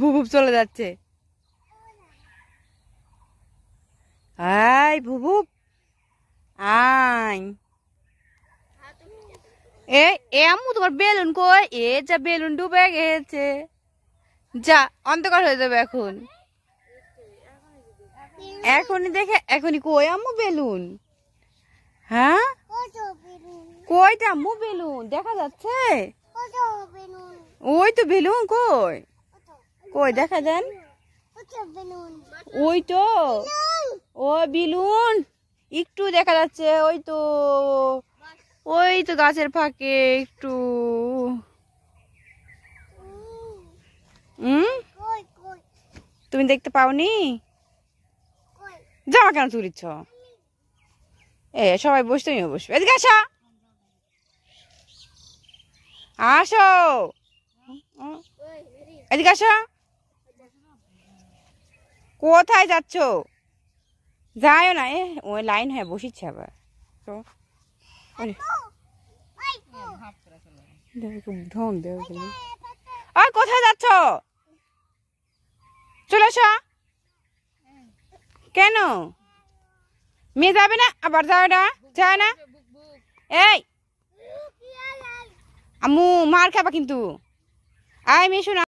ভুভুপ চলে যাচ্ছে আই ভুভুপ আই এ এমু তোমার বেলুন কই এ যা বেলুন ডুবে গেছে যা অন্ধকার হয়ে যাবে এখন এখনই দেখে এখনই কই আম্মু বেলুন হ্যাঁ কইটা আম্মু বেলুন দেখা যাচ্ছে ওই তো বেলুন কই কই দেখা দেন ওই তো ও বিলুন একটু দেখা যাচ্ছে ওই তো ওই তো গাছের ফাঁকে একটু হুম তুমি দেখতে পাওনি জামা কেন চুরিচ্ছ এ সবাই বসে তুমিও বসবে এদিকে আসা আসো এদিকে আসা কোথায় যাচ্ছ যায়ও না এ ওই লাইন হয়ে হ্যাঁ, বসিচ্ছে আবার তো কোথায় যাচ্ছ চলে কেন মেয়ে যাবে না আবার যাও না যায় না এই আমু মার খাবা কিন্তু আয় মেয়ে শোনা